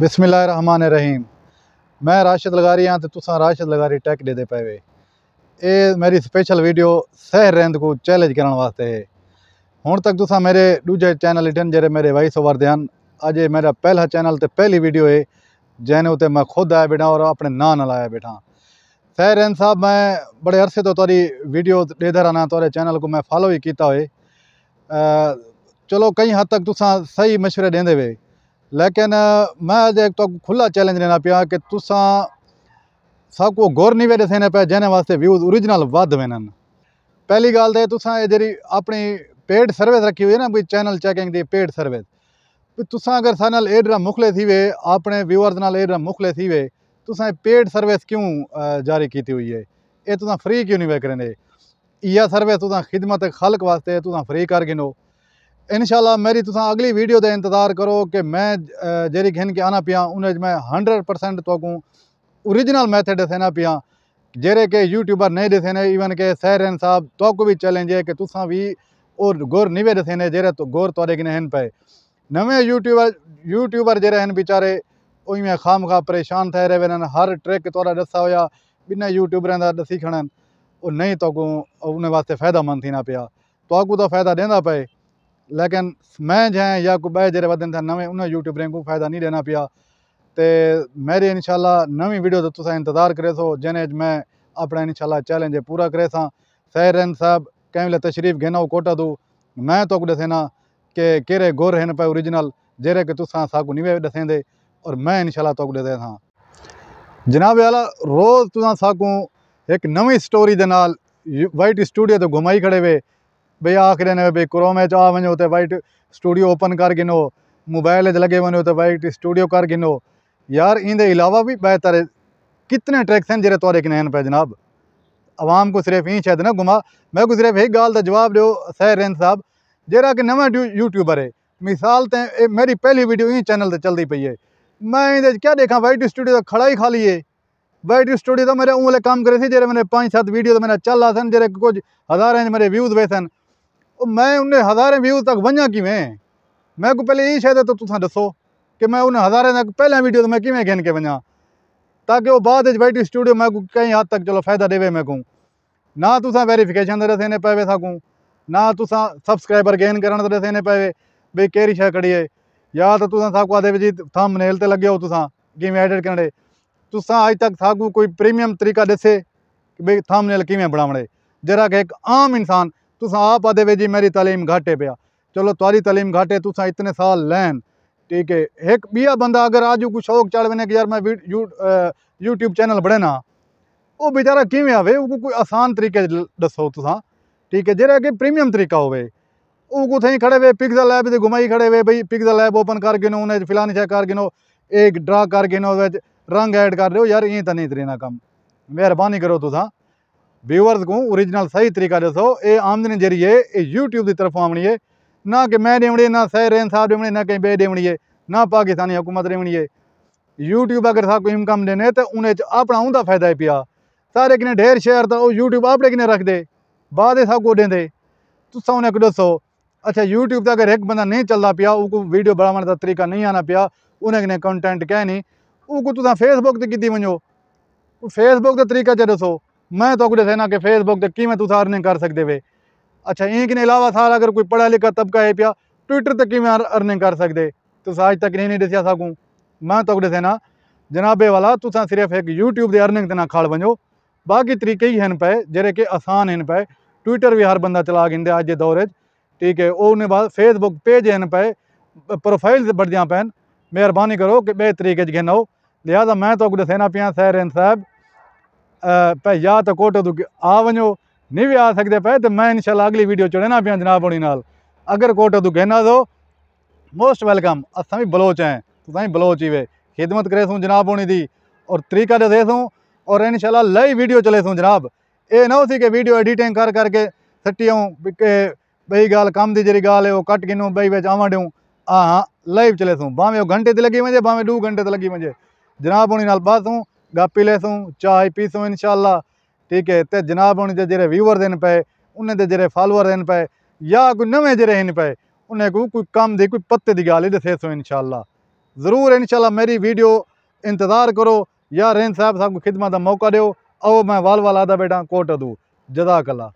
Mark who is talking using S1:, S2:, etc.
S1: बिसमिल्ल रहीम मैं राशिद लगारी हाँ तो तुसा राशिद लगारी टैक दे दे पे ਇਹ ਮੇਰੀ ਸਪੈਸ਼ਲ ਵੀਡੀਓ ਸਹਿਰ ਰਹਿੰਦ ਕੋ ਚੈਲੰਜ ਕਰਨ ਵਾਸਤੇ ਹੈ ਹੁਣ ਤੱਕ ਤੁਸੀਂ ਮੇਰੇ ਦੂਜੇ ਚੈਨਲ ਇਟਨ ਜਿਹੜੇ ਮੇਰੇ ਵਾਈਸ ਓਵਰ ਦੇ ਹਨ ਅੱਜ ਇਹ ਮੇਰਾ ਪਹਿਲਾ ਚੈਨਲ ਤੇ ਪਹਿਲੀ ਵੀਡੀਓ ਹੈ ਜਿਹਨੇ ਉਤੇ ਮੈਂ ਖੁਦ ਆਇਆ ਬੈਠਾ ਔਰ ਆਪਣੇ ਨਾਂ ਨਾਲ ਆਇਆ ਬੈਠਾ ਸਹਿਰ ਰਹਿੰਦ ਸਾਹਿਬ ਮੈਂ ਬੜੇ ਅਰਸੇ ਤੋਂ ਤੁਹਾਡੀ ਵੀਡੀਓ ਦੇਦਾ ਰਹਾ ਤੁਹਾਡੇ ਚੈਨਲ ਕੋ ਮੈਂ ਫਾਲੋ ਹੀ ਕੀਤਾ ਹੋਏ ਚਲੋ ਕਈ ਹੱਦ ਤੱਕ ਤੁਸੀਂ ਸਹੀ مشورے ਦੇਂਦੇ ਵੇ लेकिन मैं अज तो खुला चैलेंज लेना पिया कि तुसा को गौर नहीं वेरे सेने पे जैने वास्ते व्यूज ओरिजिनल वध वेन पहली गल तो तुसा जी अपनी पेड सर्विस रखी हुई है ना कोई चैनल चैकिंग की पेड सर्विस तुसा अगर सारे एडरा मुखले थी वे अपने व्यूअर्स नाल एडरा मुखले थी वे तुसा पेड सर्विस क्यों जारी की हुई है ये तुसा फ्री क्यों नहीं वे करें इया सर्विस तुसा खिदमत खलक वास्ते तुसा फ्री कर गिनो इनशाला मेरी तुम अगली वीडियो का इंतज़ार करो कि मैं जेरी घिन के आना पिया उन मैं हंड्रेड परसेंट तोकूँ ओरिजिनल मैथड ॾेखारियां पिया जेरे के यूट्यूबर नहीं ॾेखारियां इवन के सहरन साहब तोकू भी चैलेंज है कि तुसा भी और गोर निवे ॾेखारियां जेरे तो गोर तोरे गिने पे नवे यूट्यूबर यूट्यूबर जेरे हन बेचारे उमें खाम खा परेशान थे रहे वन हर ट्रिक तुरा दसा हुया बिना यूट्यूबर का ॾसी खणनि और नहीं तोकूँ उन्हें वास्ते फ़ायदा मंद थी पिया तोकू तो फ़ायदा ॾींदा पे लेकिन मैं जें या कोई बह जेरे था नवे उन्होंने यूट्यूबरें को फायदा नहीं देना पिया तो मेरी इनशाला नवी वीडियो तो तुम इंतजार करे सो जिन्हें मैं अपना इनशाला चैलेंज पूरा करे सा सैरन साहब कंहिं महिल तशरीफ़ घेना कोटा तू मैं तो ॾिसेना के कहिड़े गोर आहिनि पए ओरिजिनल जहिड़े की तुसा साॻु नहीं दसेंदे और मैं इनशाला तो ॾिसे सां जनाब आला रोज़ तुसां साकू एक नवी स्टोरी जे नाल वाइट स्टूडियो तो घुमाई खड़े वे भाई आखिर ने भई क्रोम आ वो तो वाइट स्टूडियो ओपन कर गिनो मोबाइल लगे वो तो वाइट स्टूडियो कर गिनो यार इन अलावा भी बेहतर है कितने ट्रैक्स हैं जो तौरे किन पे जनाब आवाम को सिर्फ यहीं शायद ना घुमा मैं को सिर्फ एक गाल का जवाब दो सहर रेन साहब जरा कि नवा यूट्यूबर है मिसाल ते मेरी पहली वीडियो इन चैनल से चलती पी है मैं इन क्या देखा वाइट स्टूडियो तो खड़ा ही खाली है वाइट स्टूडियो तो मेरे उन काम करे थे मेरे पांच पाँच सात वीडियो तो मेरा चल रहा सन जरा कुछ हज़ार मेरे व्यूज़ वे सन ਉਹ ਮੈਂ ਉਹਨੇ ਹਜ਼ਾਰਾਂ ਵਿਊ ਤੱਕ ਵੰਜਾਂ ਕਿਵੇਂ ਮੈਂ ਕੋ ਪਹਿਲੇ ਇਹ ਸ਼ਾਇਦ ਤਾਂ ਤੁਸੀਂ ਦੱਸੋ ਕਿ ਮੈਂ ਉਹਨੇ ਹਜ਼ਾਰਾਂ ਤੱਕ ਪਹਿਲਾਂ ਵੀਡੀਓ ਤੋਂ ਮੈਂ ਕਿਵੇਂ ਗਿਣ ਕੇ ਵੰਜਾਂ ਤਾਂ ਕਿ ਉਹ ਬਾਅਦ ਵਿੱਚ ਬੈਠੀ ਸਟੂਡੀਓ ਮੈਂ ਕੋ ਕਈ ਹੱਦ ਤੱਕ ਚਲੋ ਫਾਇਦਾ ਦੇਵੇ ਮੈਂ ਕੋ ਨਾ ਤੁਸੀਂ ਵੈਰੀਫਿਕੇਸ਼ਨ ਦੇ ਰਸੇ ਨੇ ਪਵੇ ਸਕੂੰ ਨਾ ਤੁਸੀਂ ਸਬਸਕ੍ਰਾਈਬਰ ਗੇਨ ਕਰਨ ਦੇ ਰਸੇ ਨੇ ਪਵੇ ਬਈ ਕਿਹੜੀ ਸ਼ਾ ਕੜੀਏ ਜਾਂ ਤਾਂ ਤੁਸੀਂ ਸਾਕੂ ਆਦੇ ਵਿੱਚ ਥੰਬਨੇਲ ਤੇ ਲੱਗੇ ਹੋ ਤੁਸੀਂ ਕਿਵੇਂ ਐਡਿਟ ਕਰਨੇ ਤੁਸੀਂ ਅੱਜ ਤੱਕ ਸਾਕੂ ਕੋਈ ਪ੍ਰੀਮੀਅਮ ਤਰੀਕਾ ਦੱਸੇ ਕਿ ਬਈ ਥੰਬਨੇਲ ਕਿਵੇਂ ਬਣਾਉਣੇ ਜਿਹੜਾ ਕਿ ਇੱਕ ਆਮ ਇਨਸਾਨ तुस आप आदे जी मेरी तलीम घाटे पे चलो तुरी तलीम घाटे तुस इतने साल लैन ठीक है एक बिया बंदा अगर आज को शौक चढ़ वे कि यार मैं यू, यूट्यूब चैनल ना वो बेचारा किमें आवे वो कोई आसान तरीके दसो तुस ठीक है जरा कि प्रीमियम तरीका हो वो कुछ खड़े हुए पिक्सल लैब से घुमाई खड़े हुए भाई पिक्सल ऐप ओपन कर नो उन्हें फिलानी शे कर नो एक ड्रा करके नो रंग ऐड कर रहे हो यार ये तो नहीं तरीना कम मेहरबानी करो तुसा ਵਿਊਅਰਸ ਨੂੰ origignal ਸਹੀ ਤਰੀਕਾ ਦੱਸੋ ਇਹ ਆਮਦਨੀ ਜਰੀਏ ਇਹ YouTube ਦੀ ਤਰਫੋਂ ਆਉਣੀ ਹੈ ਨਾ ਕਿ ਮੈਂ ਦੇਵਣੀ ਨਾ ਸਹਿਰੇਨ ਸਾਹਿਬ ਦੇਵਣੀ ਨਾ ਕਿ ਬੇ ਦੇਵਣੀ ਹੈ ਨਾ ਪਾਕਿਸਤਾਨੀ ਹਕੂਮਤ ਦੇਵਣੀ ਹੈ YouTube ਅਗਰ ਸਾ ਕੋਈ ਇਨਕਮ ਦੇਨੇ ਤੇ ਉਹਨੇ ਚ ਆਪਣਾ ਹੁੰਦਾ ਫਾਇਦਾ ਹੀ ਪਿਆ ਸਾਰੇ ਕਿਨੇ ਢੇਰ ਸ਼ੇਅਰ ਤਾਂ ਉਹ YouTube ਆਪਣੇ ਕਿਨੇ ਰੱਖਦੇ ਇਹ ਸਾ ਕੋ ਦੇਂਦੇ ਤੁਸਾਂ ਉਹਨੇ ਕਿ ਦੱਸੋ ਅੱਛਾ YouTube ਦਾ ਅਗਰ ਇੱਕ ਬੰਦਾ ਨਹੀਂ ਚੱਲਦਾ ਪਿਆ ਉਹ ਕੋ ਵੀਡੀਓ ਬਣਾਉਣ ਦਾ ਤਰੀਕਾ ਨਹੀਂ ਆਣਾ ਪਿਆ ਉਹਨੇ ਕਿਨੇ ਕੰਟੈਂਟ ਕਹਿ ਨਹੀਂ ਉਹ ਕੋ ਤੁਸਾਂ Facebook ਤੇ ਕੀਤੀ ਵੰਜੋ ਉਹ Facebook ਦਾ ਤਰੀਕਾ ਚ ਦੱਸੋ मैं तो कुछ सेना के फेसबुक तक की मैं कर सकते वे अच्छा इन के अलावा सारा अगर कोई पढ़ा लिखा तबका है पिया ट्विटर तक की अर्निंग कर सकते तुस अज तक नहीं दसिया सकूँ मैं तो कुछ सेना जनाबे वाला तुस सिर्फ एक यूट्यूब की अर्निंग ना खाल वजो बाकी तरीके ही हैं पे जड़े कि आसान हैं पे ट्विटर भी हर बंदा चला गिंदे अज के दौरे ठीक है और उन्हें बाद फेसबुक पेज हैं पे प्रोफाइल बढ़िया पैन मेहरबानी करो कि बे तरीके लिहाजा मैं तो कुछ सेना पिया सैर साहब भाई या तो कोट तो आ वञो नहीं भी आ सकते पे तो मैं इनशाला अगली वीडियो चढ़ना पिया जनाब होनी अगर कोट तो कहना दो मोस्ट वेलकम असा भी बलोच है तो ताई बलोच ही वे खिदमत करे सूँ जनाब होनी दी और तरीका दे सूँ और इनशाला लई वीडियो चले सूँ जनाब ये ना उसी के वीडियो एडिटिंग कर करके सट्टी बही गाल कम की जी गाल है वो कट गिनूँ बई बिच आवा ड्यूँ हाँ हाँ लाइव चले सूँ भावें घंटे ते लगी वजे भावें दो घंटे ते लगी वजे जनाब होनी बस हूँ गापी लेसूं चाय पीसूं इनशाला ठीक है तो जनाब उन जो व्यूवर दिन पे उन्हें जो फॉलोअर दिन पे या कोई नवे जो इन पे उन्हें को कोई कम की कोई पत्ते की गाल ही दसेसूँ इनशाला ज़रूर इनशाला मेरी वीडियो इंतज़ार करो या रेन साहब साहब को खिदमत का मौका दो आओ मैं वाल वाल आदा बेटा कोट अदू जदाकला